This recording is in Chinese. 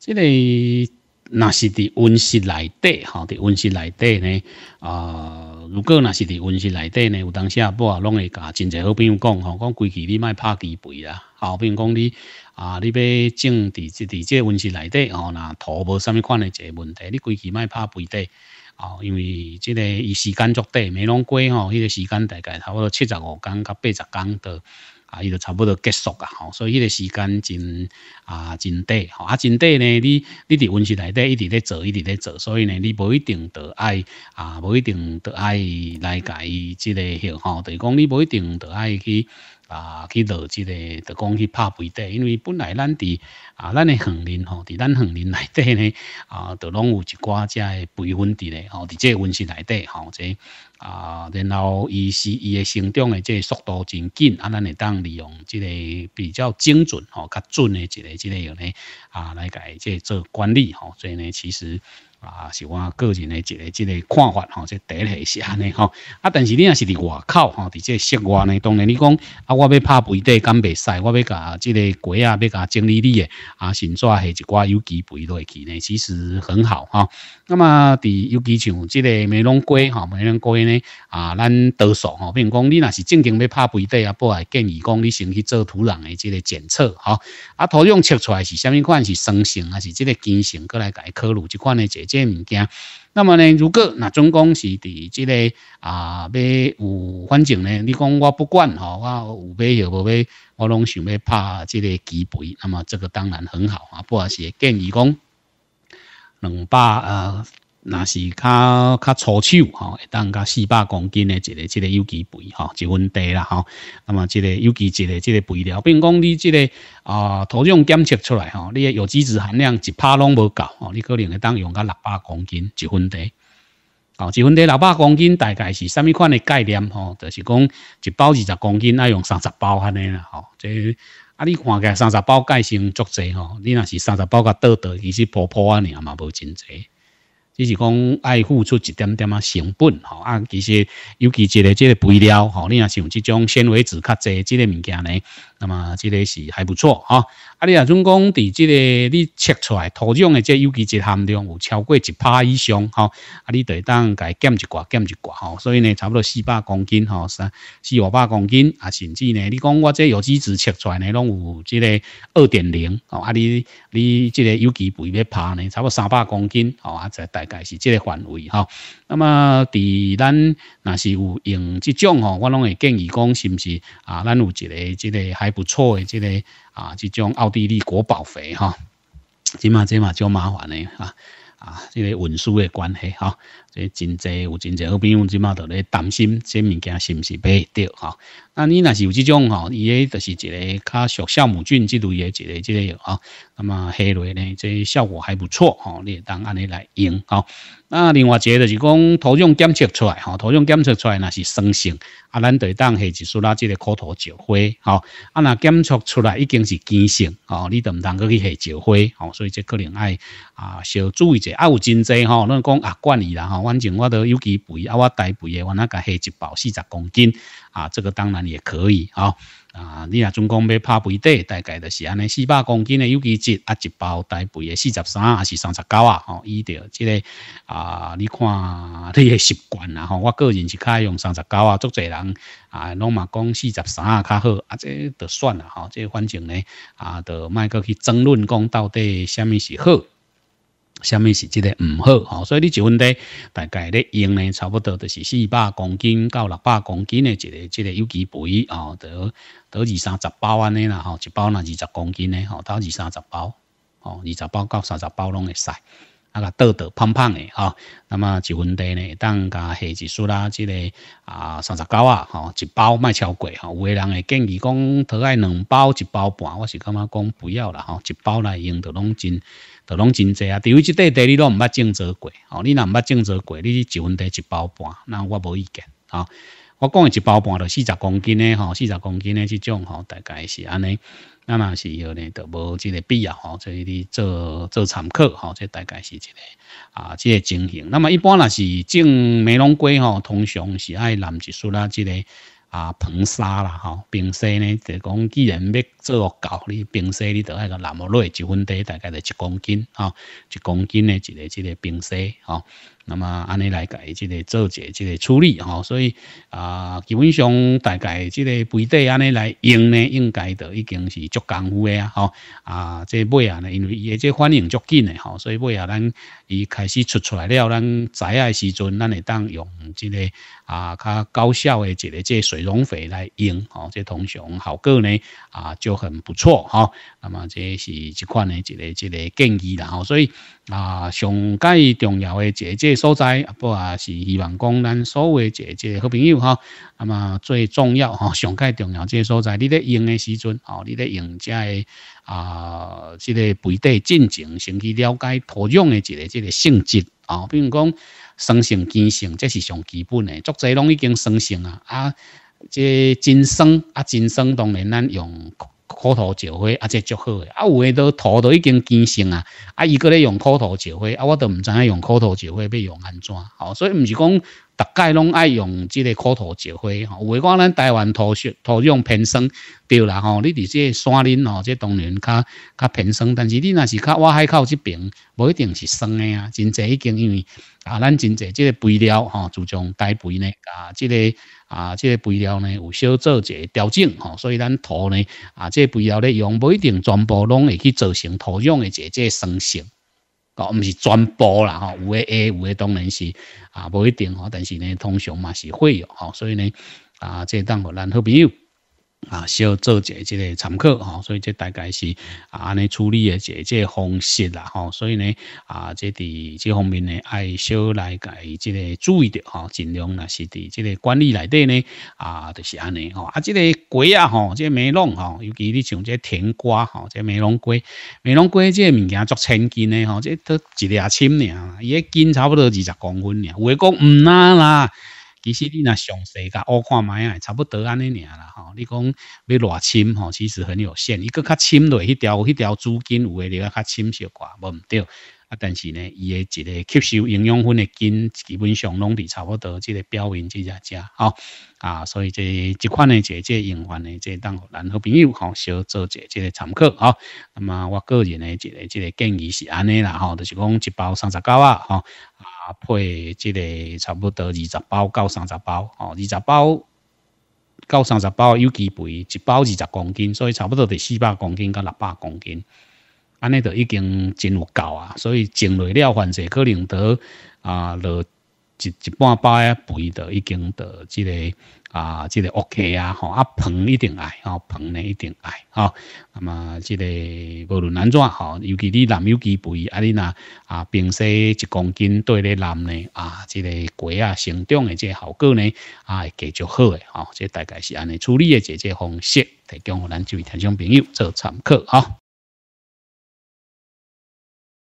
即个那是伫温室内底，吼，伫温室内底呢，啊，如果那是伫温室内底呢，有当时下我拢会甲真侪好朋友讲，吼，讲规气，你卖拍鸡肥啦，好，比如讲你啊，你要种伫即、伫即温室内底，吼，那土无啥物款的一个问题，你规气卖拍肥底，哦，因为即个伊时间足底，没啷改吼，迄个时间大概差不多七十五工甲八十工到。啊，伊就差不多结束啊，吼，所以迄个时间真啊真短，吼，啊真短呢，你你伫温室内底一直咧做，一直咧做，所以呢，你无一定得爱啊，无一定得爱来甲伊即个迄吼，著是讲你无一定得爱去啊去落即个，著讲去拍肥的，因为本来咱伫。啊，咱诶杏林吼，伫咱杏林内底咧，啊，都拢有一寡遮诶培分伫咧，吼，在这温室内底，吼，这啊，然后伊是伊诶生长即这速度真紧，啊，咱会当利用即个比较精准，吼，较准诶一个，一个样咧，啊，来即这做管理，吼，所以呢，其实啊，是我个人的一个，一个看法，吼，这得了一安尼吼，啊，但是你若是伫外口，吼，伫这室外呢，当然你讲啊，我要拍肥底，敢袂使，我要甲即个鸡啊，要甲整理哩诶，啊，先抓下一挂有机肥落去呢，其实很好哈。那么，伫有机像即个美龙龟哈，美龙龟呢啊，咱多数吼，比如讲你那是正经要拍肥底啊，不，啊，建议讲你先去做土壤的即个检测哈，啊，土壤测出来是虾米款，是酸性还是即个碱性，过来改科鲁即款呢，这这物件。那么呢？如果那总讲是伫即个啊，要有反正呢？你讲我不管嗬，我有要有冇要，我拢想要拍即个机肥。那么这个当然很好啊，不过建议讲两百啊。那是较较粗手吼，会当加四百公斤的，即个即个有机肥吼，一吨袋啦吼。那么即个有机即个即个肥料，比如讲你即个啊土壤检测出来吼，你个有机质含量一趴拢无够吼，你可能会当用到六百公斤一吨袋。好，一吨袋六百公斤大概是什么款的概念吼？就是讲一包二十公斤，爱用三十包安尼啦吼。即啊，你看个三十包钙性足济吼，你那是三十包个倒倒，其实破破安尼也嘛无真济。你是讲爱付出一点点啊成本，吼啊，其实尤其一个这个肥料，吼，你啊想这种纤维质较济，这个物件呢。那么这个是还不错啊！啊你啊总讲这个你测出来土壤的即有机质含量有超过一帕以上，哈，啊你得当该减一挂减一挂，吼。所以呢差不多四百公斤，三四五百公斤，啊甚至呢你讲我即有机质测出来呢，拢有这个二点零，哦，啊你你即个有机肥要拍呢，差不多三百公斤，哦，啊即大概是这个范围，吼。那么伫咱若是有用这种，吼，我拢会建议讲，是不是啊？咱有一个这个。不错的，即个啊，即种奥地利国宝肥哈，即嘛即嘛，就麻烦咧啊啊，即个运输的关系哈。即真济有真济好朋友即马都咧担心即物件是毋是买得到哈？那你若是有这种吼，伊个就是一个较小项目菌即类一个即类药啊。那么这类呢，即效果还不错哈，你当安尼来用哈。那另外，一个就是讲土壤检测出来哈，土壤检测出来那是酸性，啊，咱得当下一束拉即个口土石灰哈。啊，那检测出来已经是碱性哈，你都唔当去下石灰哈，所以即可能要啊小注意者。啊，有真济吼，那讲啊管理啦后。反正我都有机肥啊，我大肥的我那个下一包四十公斤啊，这个当然也可以啊啊，你若总讲要拍肥底，大概就是安尼，四百公斤的有机质啊，一包大肥的四十三还是三十九啊？吼，伊对，即个啊，你看你的习惯啦吼，我个人是较用三十九啊，足侪人啊，拢嘛讲四十三较好啊，这就算了哈，这反正呢啊，就卖个去争论讲到底什么是好。下面是这个唔好，哦，所以你就问题大概咧用呢，差不多就是四百公斤到六百公斤的一个，这个有机肥啊，得得二三十包安尼啦，吼，一包那二十公斤呢，吼，到二三十包，吼，二十包到三十包拢会使。啊个豆豆胖胖的哈，那么一分地呢，当加下一数啦，即个啊，三十九啊，吼，一包卖超过，吼，有个人会建议讲，摕来两包一包半，我是感觉讲不要啦，吼，一包来用着拢真，着拢真济啊。除非即块地你都唔捌种植过，哦，你若唔捌种植过，你一分地一包半，那我无意见啊。我讲的，一包半到四十公斤呢，吼，四十公斤呢，这种吼，大概是安尼。那么是后呢，就无这个必要哈，所以你做做参客吼，这大概是这个啊，这个情形。那么一般呢是种美容龟吼，通常是爱蓝一束啦，这个啊，硼砂啦，哈，硼砂呢，就讲既然要做搞你硼砂你就爱个蓝墨绿，一分地大概就一公斤啊，一公斤的这个这个硼砂哈。那么安尼来改，即个做一即个处理吼，所以啊，基本上大概即个背底安尼来用呢，应该都已经是足功夫的啊吼。啊，即尾啊呢，因为伊的即反应足紧的吼，所以尾啊咱伊开始出出来了，咱栽的时阵，咱会当用即个啊较高效的一个即水溶肥来用吼，即通常效果呢啊就很不错哈。那么这是一款呢，一个一个建议啦吼，所以。啊，上介重要的一个所在，不啊是希望讲咱所有一个即个好朋友哈。那么最重要哈，上介重要这个所在，你咧用的时阵哦，你咧用这个啊，即个背地进情，先去了解土壤的一个这个性质啊。比如讲，生性、金性，这是上基本的，作者拢已经生性啊，啊，即真生啊，真生当然咱用。口头石灰啊，这足好诶。啊，有诶都土都已经坚性啊，啊，伊个咧用口头石灰啊，我都毋知影用口头石灰要用安怎，哦，所以毋是讲。大概拢爱用即个土土石灰吼，有诶讲咱台湾土土壤偏酸，对啦吼。你伫即个山林吼，即当然较较偏酸，但是你若是较我海口即边，无一定是酸诶啊。真侪已经因为啊，咱真侪即个肥料吼，就从栽肥呢啊，即个啊，即个肥料呢有小做者调整吼，所以咱土呢啊，即个肥料咧用，无一定全部拢会去造成土壤诶一个酸性。哦，毋是转播啦，吼，有诶 A，有诶当然，是啊，不一定吼，但是呢，通常嘛是会有，吼。所以呢，啊，这等当然后朋友。啊，小做一即个参考吼，所以这大概是啊安尼处理的即个方式啦吼。所以呢啊，即伫即方面呢，爱小来改即个注意着吼，尽量若是伫即个管理内底呢啊，就是安尼吼，啊，即个瓜啊吼，即美龙吼，尤其你像即甜瓜吼，即美龙龟，美龙龟即物件足千斤的吼，即都一深俩，伊一斤差不多二十公分有外国毋那啦。其实你若上色甲我看卖啊，差不多安尼尔啦。吼。你讲要偌深吼，其实很有限。伊个较深落，一条迄条资金有位了，较深小寡，无毋对。啊，但是呢，伊诶一个吸收营养分诶，根基本上拢伫差不多，即个标面即只遮吼啊，所以即即款诶即即用法诶，即当互咱好朋友吼，小做者即个参考吼。那么我个人诶一个即个建议是安尼啦吼，就是讲一包三十九啊吼啊，配即个差不多二十包到三十包吼，二十包到三十包有机肥，一包二十公斤，所以差不多得四百公斤到六百公斤。安尼著已经真有够啊，所以种落了，反正可能得啊，落一一半包啊，肥的，已经得即个啊，即个 OK 啊，吼啊，棚一定爱，吼棚呢一定爱，吼，那么即个无论安怎吼，尤其你男有肌肥，啊你呐啊，平时一公斤对咧男呢啊，即个鸡啊成长的即个效果呢啊会继续好诶，吼，即大概是安尼处理诶即个方式，提供咱几位听众朋友做参考啊。